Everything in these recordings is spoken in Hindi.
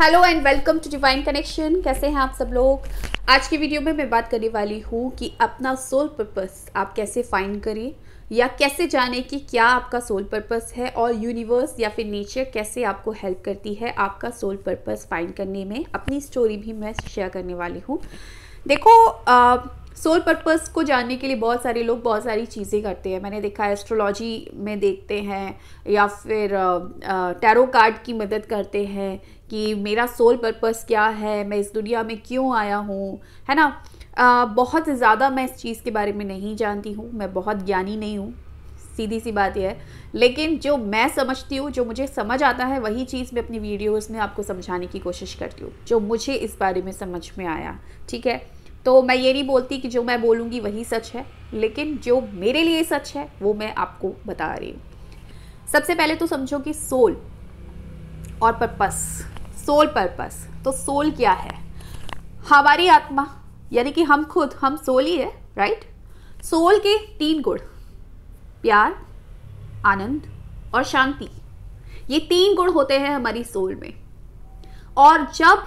Hello and welcome to divine connection कैसे हैं आप सब लोग आज की वीडियो में मैं बात करने वाली हूँ कि अपना सोल पर्पस आप कैसे फाइंड करें या कैसे जाने कि क्या आपका सोल पर्पस है और यूनिवर्स या फिर नेचर कैसे आपको हेल्प करती है आपका सोल पर्पस फाइंड करने में अपनी स्टोरी भी मैं शेयर करने वाली हूँ देखो आ, सोल पर्पस को जानने के लिए बहुत सारे लोग बहुत सारी चीज़ें करते हैं मैंने देखा एस्ट्रोलॉजी में देखते हैं या फिर टैरो कार्ड की मदद करते हैं कि मेरा सोल पर्पस क्या है मैं इस दुनिया में क्यों आया हूँ है ना आ, बहुत ज़्यादा मैं इस चीज़ के बारे में नहीं जानती हूँ मैं बहुत ज्ञानी नहीं हूँ सीधी सी बात यह है लेकिन जो मैं समझती हूँ जो मुझे समझ आता है वही चीज़ मैं अपनी वीडियोस में आपको समझाने की कोशिश करती हूँ जो मुझे इस बारे में समझ में आया ठीक है तो मैं ये नहीं बोलती कि जो मैं बोलूँगी वही सच है लेकिन जो मेरे लिए सच है वो मैं आपको बता रही हूँ सबसे पहले तो समझो कि सोल और पर्पस सोल पर्पस तो सोल क्या है हमारी आत्मा यानी कि हम खुद हम सोल ही है राइट सोल के तीन गुण प्यार आनंद और शांति ये तीन गुण होते हैं हमारी सोल में और जब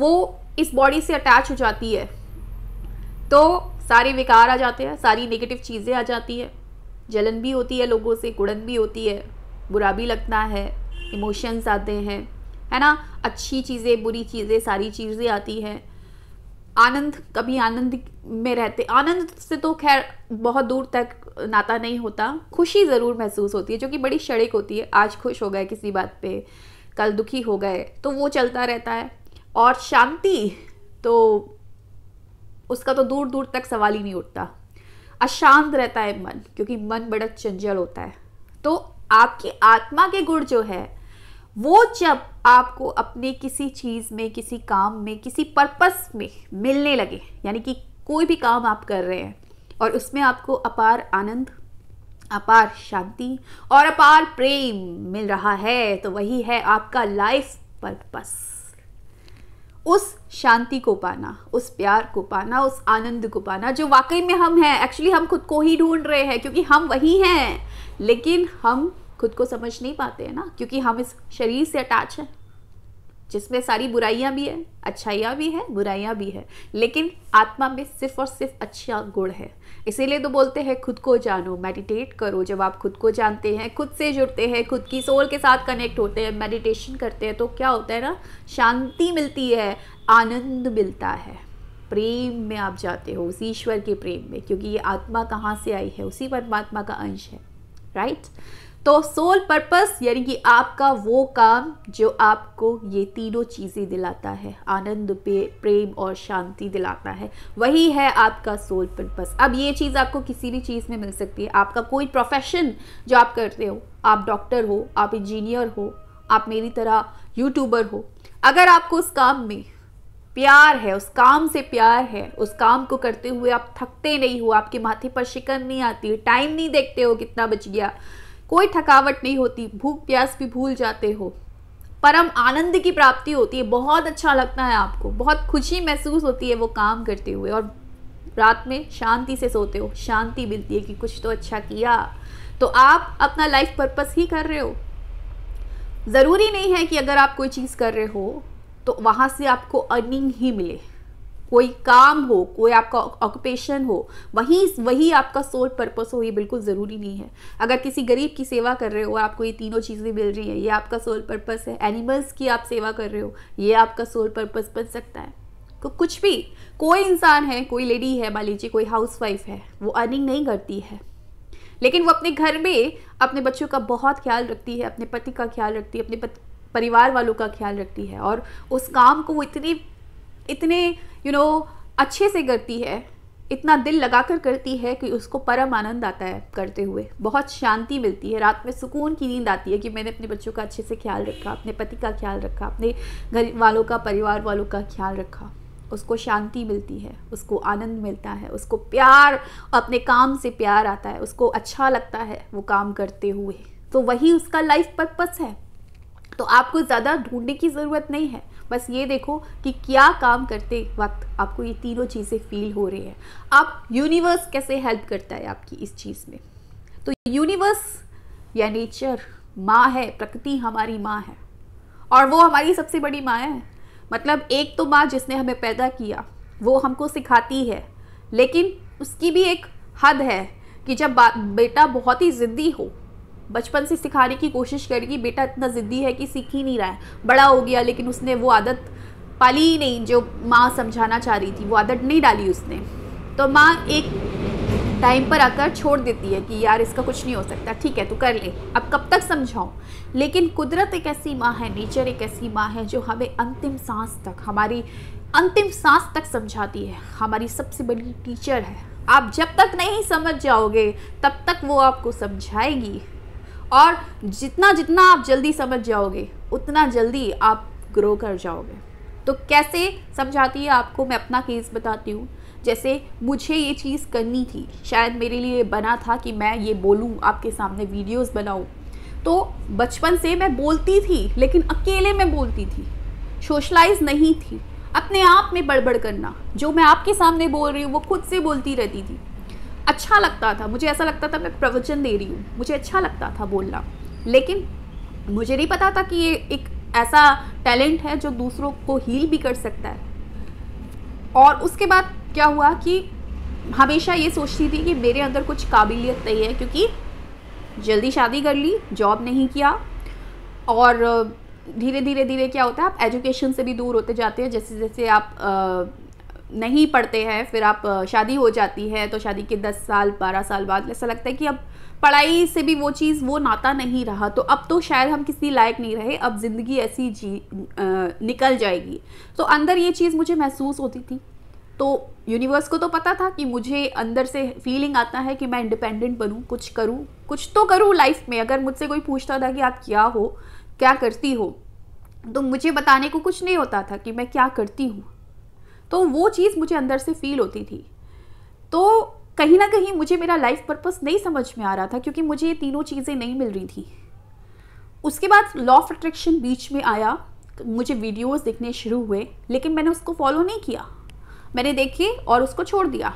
वो इस बॉडी से अटैच हो जाती है तो सारे विकार आ जाते हैं सारी नेगेटिव चीज़ें आ जाती है जलन भी होती है लोगों से गुड़न भी होती है बुरा भी लगता है इमोशंस आते हैं है ना अच्छी चीज़ें बुरी चीज़ें सारी चीज़ें आती हैं आनंद कभी आनंद में रहते आनंद से तो खैर बहुत दूर तक नाता नहीं होता खुशी ज़रूर महसूस होती है जो कि बड़ी शड़क होती है आज खुश हो गए किसी बात पे कल दुखी हो गए तो वो चलता रहता है और शांति तो उसका तो दूर दूर तक सवाल ही नहीं उठता अशांत रहता है मन क्योंकि मन बड़ा चंचल होता है तो आपकी आत्मा के गुण जो है वो जब आपको अपने किसी चीज़ में किसी काम में किसी पर्पस में मिलने लगे यानी कि कोई भी काम आप कर रहे हैं और उसमें आपको अपार आनंद अपार शांति और अपार प्रेम मिल रहा है तो वही है आपका लाइफ पर्पस उस शांति को पाना उस प्यार को पाना उस आनंद को पाना जो वाकई में हम हैं एक्चुअली हम खुद को ही ढूंढ रहे हैं क्योंकि हम वही हैं लेकिन हम खुद को समझ नहीं पाते हैं ना क्योंकि हम इस शरीर से अटैच हैं जिसमें सारी बुराइयां भी है अच्छाइयाँ भी है बुराइयाँ भी है लेकिन आत्मा में सिर्फ और सिर्फ अच्छा गुण है इसीलिए तो बोलते हैं खुद को जानो मेडिटेट करो जब आप खुद को जानते हैं खुद से जुड़ते हैं खुद की सोल के साथ कनेक्ट होते हैं मेडिटेशन करते हैं तो क्या होता है ना शांति मिलती है आनंद मिलता है प्रेम में आप जाते हो उस ईश्वर के प्रेम में क्योंकि ये आत्मा कहाँ से आई है उसी परमात्मा का अंश है राइट right? तो सोल पर्पस यानी कि आपका वो काम जो आपको ये तीनों चीज़ें दिलाता है आनंद प्रेम और शांति दिलाता है वही है आपका सोल पर्पस अब ये चीज़ आपको किसी भी चीज़ में मिल सकती है आपका कोई प्रोफेशन जो आप करते हो आप डॉक्टर हो आप इंजीनियर हो आप मेरी तरह यूट्यूबर हो अगर आपको उस काम में प्यार है उस काम से प्यार है उस काम को करते हुए आप थकते नहीं हो आपके माथे पर शिकन नहीं आती टाइम नहीं देखते हो कितना बच गया कोई थकावट नहीं होती भूख प्यास भी भूल जाते हो परम आनंद की प्राप्ति होती है बहुत अच्छा लगता है आपको बहुत खुशी महसूस होती है वो काम करते हुए और रात में शांति से सोते हो शांति मिलती है कि कुछ तो अच्छा किया तो आप अपना लाइफ पर्पस ही कर रहे हो ज़रूरी नहीं है कि अगर आप कोई चीज़ कर रहे हो तो वहाँ से आपको अर्निंग ही मिले कोई काम हो कोई आपका ऑक्यूपेशन हो वही वही आपका सोल पर्पस हो ये बिल्कुल ज़रूरी नहीं है अगर किसी गरीब की सेवा कर रहे हो आपको ये तीनों चीज़ें मिल रही हैं ये आपका सोल पर्पस है एनिमल्स की आप सेवा कर रहे हो ये आपका सोल पर्पस बन सकता है तो कुछ भी कोई इंसान है कोई लेडी है मान लीजिए कोई हाउस है वो अर्निंग नहीं करती है लेकिन वो अपने घर में अपने बच्चों का बहुत ख्याल रखती है अपने पति का ख्याल रखती है अपने परिवार वालों का ख्याल रखती है और उस काम को वो इतनी इतने यू you नो know, अच्छे से करती है इतना दिल लगा कर करती है कि उसको परम आनंद आता है करते हुए बहुत शांति मिलती है रात में सुकून की नींद आती है कि मैंने अपने बच्चों का अच्छे से ख्याल रखा अपने पति का ख्याल रखा अपने घर वालों का परिवार वालों का ख्याल रखा उसको शांति मिलती है उसको आनंद मिलता है उसको प्यार अपने काम से प्यार आता है उसको अच्छा लगता है वो काम करते हुए तो वही उसका लाइफ पर्पस है तो आपको ज़्यादा ढूंढने की ज़रूरत नहीं है बस ये देखो कि क्या काम करते वक्त आपको ये तीनों चीज़ें फील हो रही हैं आप यूनिवर्स कैसे हेल्प करता है आपकी इस चीज़ में तो यूनिवर्स या नेचर माँ है प्रकृति हमारी माँ है और वो हमारी सबसे बड़ी माँ है मतलब एक तो माँ जिसने हमें पैदा किया वो हमको सिखाती है लेकिन उसकी भी एक हद है कि जब बेटा बहुत ही ज़िद्दी हो बचपन से सिखाने की कोशिश करेगी बेटा इतना ज़िद्दी है कि सीख ही नहीं रहा है बड़ा हो गया लेकिन उसने वो आदत पाली ही नहीं जो माँ समझाना चाह रही थी वो आदत नहीं डाली उसने तो माँ एक टाइम पर आकर छोड़ देती है कि यार इसका कुछ नहीं हो सकता ठीक है तू कर ले अब कब तक समझाऊँ लेकिन कुदरत एक ऐसी माँ है नेचर एक ऐसी माँ है जो हमें अंतिम सांस तक हमारी अंतिम सांस तक समझाती है हमारी सबसे बड़ी टीचर है आप जब तक नहीं समझ जाओगे तब तक वो आपको समझाएगी और जितना जितना आप जल्दी समझ जाओगे उतना जल्दी आप ग्रो कर जाओगे तो कैसे समझाती है आपको मैं अपना केस बताती हूँ जैसे मुझे ये चीज़ करनी थी शायद मेरे लिए बना था कि मैं ये बोलूँ आपके सामने वीडियोस बनाऊँ तो बचपन से मैं बोलती थी लेकिन अकेले में बोलती थी सोशलाइज नहीं थी अपने आप में बड़बड़ करना जो मैं आपके सामने बोल रही हूँ वो खुद से बोलती रहती थी अच्छा लगता था मुझे ऐसा लगता था मैं प्रवचन दे रही हूँ मुझे अच्छा लगता था बोलना लेकिन मुझे नहीं पता था कि ये एक ऐसा टैलेंट है जो दूसरों को हील भी कर सकता है और उसके बाद क्या हुआ कि हमेशा ये सोचती थी कि मेरे अंदर कुछ काबिलियत नहीं है क्योंकि जल्दी शादी कर ली जॉब नहीं किया और धीरे धीरे धीरे क्या होता है आप एजुकेशन से भी दूर होते जाते हैं जैसे जैसे आप आ, नहीं पढ़ते हैं फिर आप शादी हो जाती है तो शादी के दस साल बारह साल बाद ऐसा लगता है कि अब पढ़ाई से भी वो चीज़ वो नाता नहीं रहा तो अब तो शायद हम किसी लायक नहीं रहे अब ज़िंदगी ऐसी जी आ, निकल जाएगी तो अंदर ये चीज़ मुझे महसूस होती थी तो यूनिवर्स को तो पता था कि मुझे अंदर से फीलिंग आता है कि मैं इंडिपेंडेंट बनूँ कुछ करूँ कुछ तो करूँ लाइफ में अगर मुझसे कोई पूछता था कि आप क्या हो क्या करती हो तो मुझे बताने को कुछ नहीं होता था कि मैं क्या करती हूँ तो वो चीज़ मुझे अंदर से फील होती थी तो कहीं ना कहीं मुझे मेरा लाइफ पर्पस नहीं समझ में आ रहा था क्योंकि मुझे ये तीनों चीज़ें नहीं मिल रही थी उसके बाद लॉ ऑफ अट्रैक्शन बीच में आया मुझे वीडियोस देखने शुरू हुए लेकिन मैंने उसको फॉलो नहीं किया मैंने देखे और उसको छोड़ दिया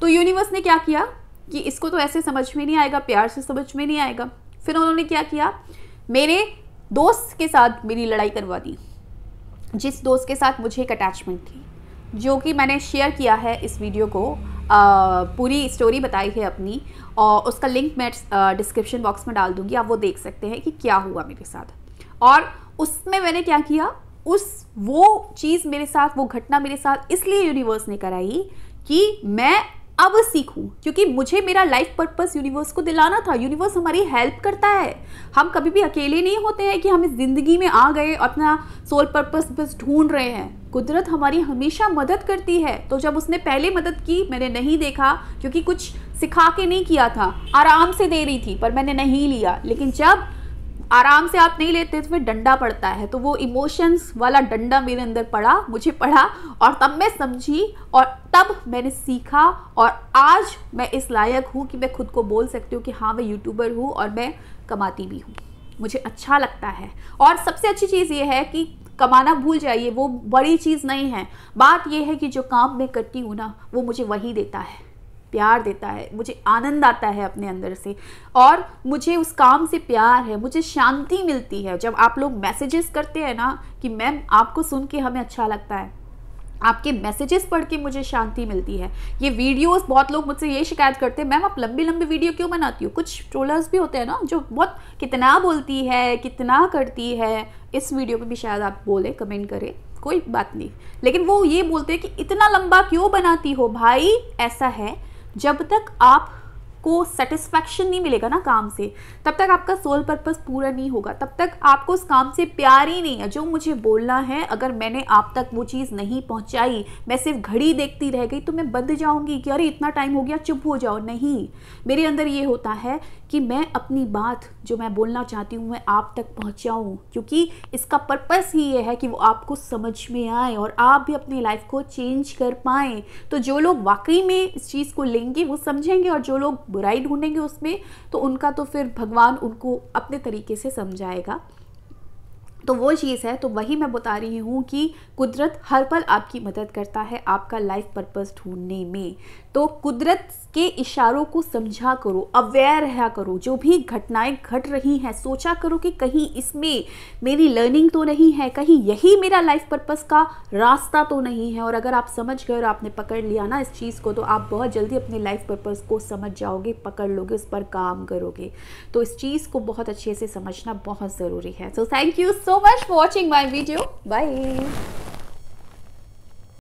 तो यूनिवर्स ने क्या किया कि इसको तो ऐसे समझ में नहीं आएगा प्यार से समझ में नहीं आएगा फिर उन्होंने क्या किया मेरे दोस्त के साथ मेरी लड़ाई करवा दी जिस दोस्त के साथ मुझे एक अटैचमेंट थी जो कि मैंने शेयर किया है इस वीडियो को आ, पूरी स्टोरी बताई है अपनी और उसका लिंक मैं डिस्क्रिप्शन बॉक्स में डाल दूँगी आप वो देख सकते हैं कि क्या हुआ मेरे साथ और उसमें मैंने क्या किया उस वो चीज़ मेरे साथ वो घटना मेरे साथ इसलिए यूनिवर्स ने कराई कि मैं अब सीखूं क्योंकि मुझे मेरा लाइफ पर्पस यूनिवर्स को दिलाना था यूनिवर्स हमारी हेल्प करता है हम कभी भी अकेले नहीं होते हैं कि हम इस ज़िंदगी में आ गए अपना सोल पर्पस बस ढूंढ रहे हैं कुदरत हमारी हमेशा मदद करती है तो जब उसने पहले मदद की मैंने नहीं देखा क्योंकि कुछ सिखा के नहीं किया था आराम से दे रही थी पर मैंने नहीं लिया लेकिन जब आराम से आप नहीं लेते तो फिर डंडा पड़ता है तो वो इमोशंस वाला डंडा मेरे अंदर पड़ा मुझे पढ़ा और तब मैं समझी और तब मैंने सीखा और आज मैं इस लायक हूँ कि मैं खुद को बोल सकती हूँ कि हाँ मैं यूट्यूबर हूँ और मैं कमाती भी हूँ मुझे अच्छा लगता है और सबसे अच्छी चीज़ ये है कि कमाना भूल जाइए वो बड़ी चीज़ नहीं है बात यह है कि जो काम मैं करती हूँ ना वो मुझे वही देता है प्यार देता है मुझे आनंद आता है अपने अंदर से और मुझे उस काम से प्यार है मुझे शांति मिलती है जब आप लोग मैसेजेस करते हैं ना कि मैम आपको सुन के हमें अच्छा लगता है आपके मैसेजेस पढ़ के मुझे शांति मिलती है ये वीडियोस बहुत लोग मुझसे ये शिकायत करते हैं मैम आप लंबी लंबी वीडियो क्यों बनाती हो कुछ ट्रोलर्स भी होते हैं ना जो बहुत कितना बोलती है कितना करती है इस वीडियो पे भी शायद आप बोले कमेंट करें कोई बात नहीं लेकिन वो ये बोलते हैं कि इतना लंबा क्यों बनाती हो भाई ऐसा है जब तक आप को सेटिस्फैक्शन नहीं मिलेगा ना काम से तब तक आपका सोल पर्पस पूरा नहीं होगा तब तक आपको उस काम से प्यार ही नहीं है जो मुझे बोलना है अगर मैंने आप तक वो चीज़ नहीं पहुंचाई मैं सिर्फ घड़ी देखती रह गई तो मैं बंद जाऊंगी कि अरे इतना टाइम हो गया चुप हो जाओ नहीं मेरे अंदर ये होता है कि मैं अपनी बात जो मैं बोलना चाहती हूँ मैं आप तक पहुँचाऊँ क्योंकि इसका पर्पस ही ये है कि वो आपको समझ में आए और आप भी अपनी लाइफ को चेंज कर पाएँ तो जो लोग वाकई में इस चीज़ को लेंगे वो समझेंगे और जो लोग बुराई ढूंढेंगे उसमें तो उनका तो फिर भगवान उनको अपने तरीके से समझाएगा तो वो चीज़ है तो वही मैं बता रही हूँ कि कुदरत हर पल आपकी मदद करता है आपका लाइफ पर्पस ढूंढने में तो कुदरत के इशारों को समझा करो अवेयर रहा करो जो भी घटनाएं घट रही हैं सोचा करो कि कहीं इसमें मेरी लर्निंग तो नहीं है कहीं यही मेरा लाइफ पर्पस का रास्ता तो नहीं है और अगर आप समझ गए और आपने पकड़ लिया ना इस चीज़ को तो आप बहुत जल्दी अपने लाइफ पर्पस को समझ जाओगे पकड़ लोगे उस पर काम करोगे तो इस चीज़ को बहुत अच्छे से समझना बहुत ज़रूरी है so thank you so so much for watching my video. Bye.